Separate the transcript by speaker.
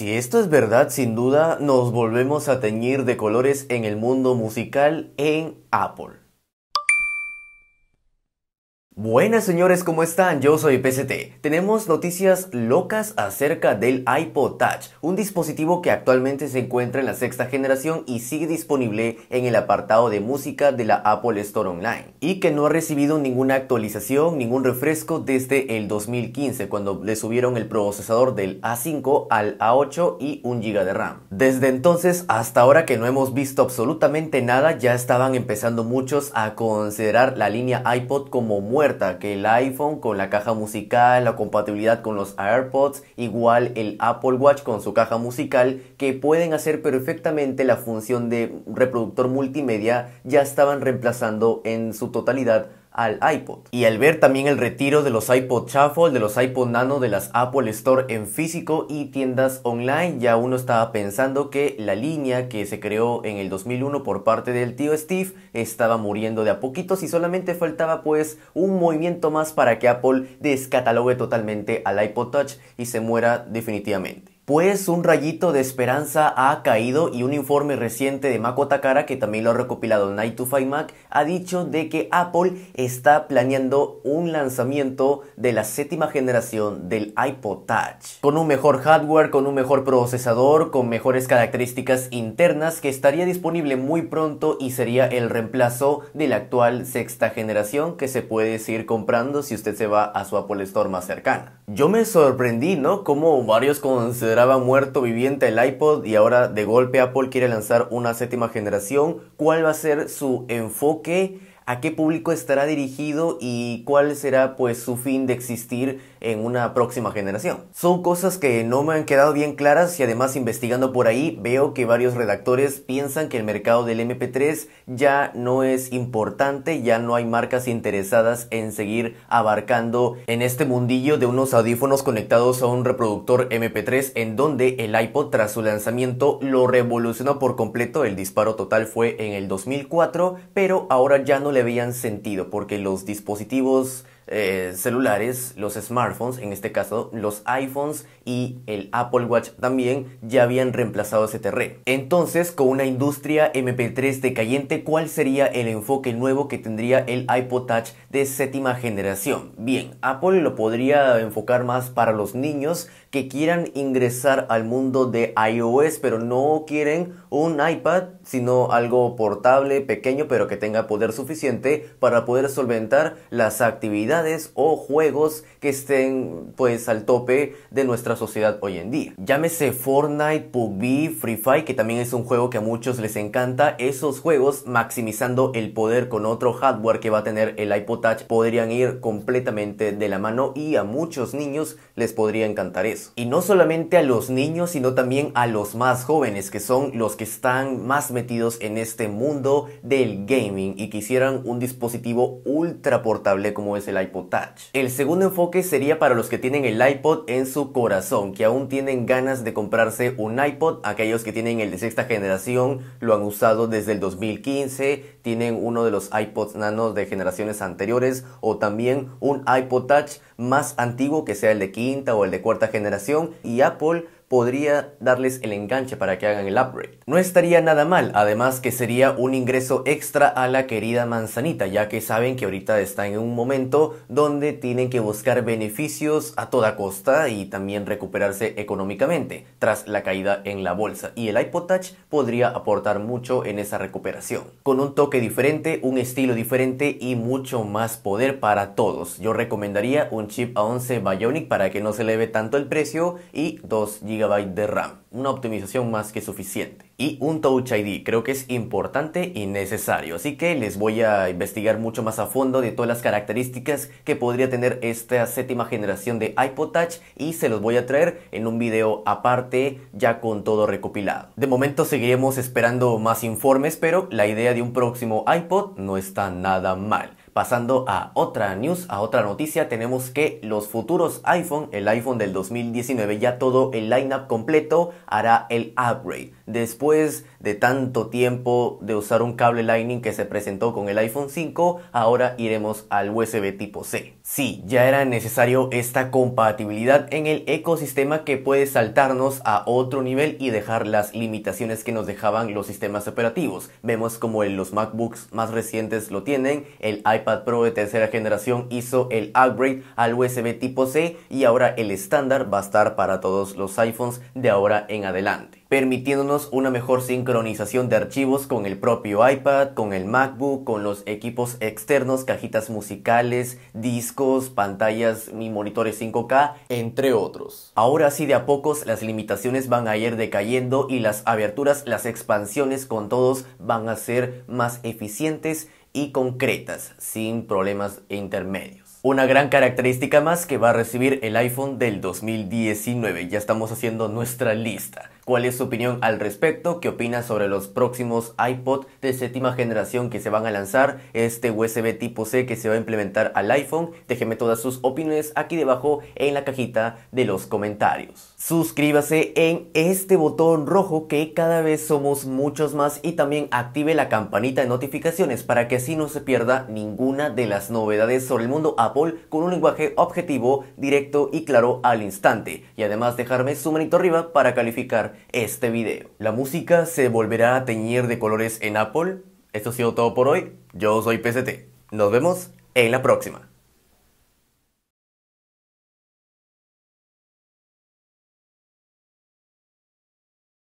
Speaker 1: Si esto es verdad, sin duda nos volvemos a teñir de colores en el mundo musical en Apple. Buenas señores, ¿cómo están? Yo soy PST. Tenemos noticias locas acerca del iPod Touch, un dispositivo que actualmente se encuentra en la sexta generación y sigue disponible en el apartado de música de la Apple Store Online, y que no ha recibido ninguna actualización, ningún refresco desde el 2015, cuando le subieron el procesador del A5 al A8 y 1 GB de RAM. Desde entonces hasta ahora que no hemos visto absolutamente nada, ya estaban empezando muchos a considerar la línea iPod como muerta que el iPhone con la caja musical, la compatibilidad con los AirPods, igual el Apple Watch con su caja musical, que pueden hacer perfectamente la función de reproductor multimedia, ya estaban reemplazando en su totalidad al iPod. Y al ver también el retiro de los iPod Shuffle, de los iPod Nano, de las Apple Store en físico y tiendas online, ya uno estaba pensando que la línea que se creó en el 2001 por parte del tío Steve estaba muriendo de a poquitos y solamente faltaba pues un movimiento más para que Apple descatalogue totalmente al iPod Touch y se muera definitivamente pues un rayito de esperanza ha caído y un informe reciente de Mako Takara, que también lo ha recopilado Night to Five Mac, ha dicho de que Apple está planeando un lanzamiento de la séptima generación del iPod Touch, con un mejor hardware, con un mejor procesador, con mejores características internas, que estaría disponible muy pronto y sería el reemplazo de la actual sexta generación que se puede seguir comprando si usted se va a su Apple Store más cercana. Yo me sorprendí, ¿no? Como varios consideran estaba muerto viviente el iPod y ahora de golpe Apple quiere lanzar una séptima generación. ¿Cuál va a ser su enfoque? a qué público estará dirigido y cuál será pues su fin de existir en una próxima generación. Son cosas que no me han quedado bien claras y además investigando por ahí veo que varios redactores piensan que el mercado del MP3 ya no es importante, ya no hay marcas interesadas en seguir abarcando en este mundillo de unos audífonos conectados a un reproductor MP3 en donde el iPod tras su lanzamiento lo revolucionó por completo, el disparo total fue en el 2004, pero ahora ya no le habían sentido porque los dispositivos eh, celulares, los smartphones, en este caso los iPhones y el Apple Watch también, ya habían reemplazado ese terreno. Entonces, con una industria MP3 decayente, ¿cuál sería el enfoque nuevo que tendría el iPod Touch de séptima generación? Bien, Apple lo podría enfocar más para los niños que quieran ingresar al mundo de iOS, pero no quieren un iPad, sino algo portable, pequeño, pero que tenga poder suficiente para poder solventar las actividades o juegos que estén pues al tope de nuestra sociedad hoy en día. Llámese Fortnite, PUBG, Free Fire, que también es un juego que a muchos les encanta, esos juegos maximizando el poder con otro hardware que va a tener el iPod Touch podrían ir completamente de la mano y a muchos niños les podría encantar eso. Y no solamente a los niños, sino también a los más jóvenes, que son los que están más metidos en este mundo del gaming y quisieran un dispositivo ultra portable como es el el iPod Touch. El segundo enfoque sería para los que tienen el iPod en su corazón, que aún tienen ganas de comprarse un iPod. Aquellos que tienen el de sexta generación lo han usado desde el 2015, tienen uno de los iPods nanos de generaciones anteriores o también un iPod Touch más antiguo que sea el de quinta o el de cuarta generación y Apple podría darles el enganche para que hagan el upgrade. No estaría nada mal, además que sería un ingreso extra a la querida manzanita, ya que saben que ahorita están en un momento donde tienen que buscar beneficios a toda costa y también recuperarse económicamente tras la caída en la bolsa y el iPod Touch podría aportar mucho en esa recuperación. Con un toque diferente, un estilo diferente y mucho más poder para todos. Yo recomendaría un chip A11 Bionic para que no se eleve tanto el precio y 2 GB de RAM, una optimización más que suficiente. Y un Touch ID creo que es importante y necesario, así que les voy a investigar mucho más a fondo de todas las características que podría tener esta séptima generación de iPod Touch y se los voy a traer en un video aparte ya con todo recopilado. De momento seguiremos esperando más informes, pero la idea de un próximo iPod no está nada mal. Pasando a otra news, a otra noticia, tenemos que los futuros iPhone, el iPhone del 2019, ya todo el lineup completo hará el upgrade. Después de tanto tiempo de usar un cable Lightning que se presentó con el iPhone 5, ahora iremos al USB tipo C. Sí, ya era necesario esta compatibilidad en el ecosistema que puede saltarnos a otro nivel y dejar las limitaciones que nos dejaban los sistemas operativos. Vemos como en los MacBooks más recientes lo tienen, el iPhone iPad Pro de tercera generación hizo el upgrade al USB tipo C y ahora el estándar va a estar para todos los iPhones de ahora en adelante permitiéndonos una mejor sincronización de archivos con el propio iPad, con el MacBook, con los equipos externos, cajitas musicales, discos, pantallas y monitores 5K, entre otros. Ahora sí de a pocos las limitaciones van a ir decayendo y las aberturas, las expansiones con todos van a ser más eficientes y concretas, sin problemas intermedios. Una gran característica más que va a recibir el iPhone del 2019. Ya estamos haciendo nuestra lista. ¿Cuál es su opinión al respecto? ¿Qué opina sobre los próximos iPod de séptima generación que se van a lanzar? Este USB tipo C que se va a implementar al iPhone. Déjeme todas sus opiniones aquí debajo en la cajita de los comentarios. Suscríbase en este botón rojo que cada vez somos muchos más y también active la campanita de notificaciones para que así no se pierda ninguna de las novedades sobre el mundo Apple con un lenguaje objetivo, directo y claro al instante. Y además dejarme su manito arriba para calificar este video. La música se volverá a teñir de colores en Apple. Esto ha sido todo por hoy. Yo soy PST. Nos vemos en la próxima.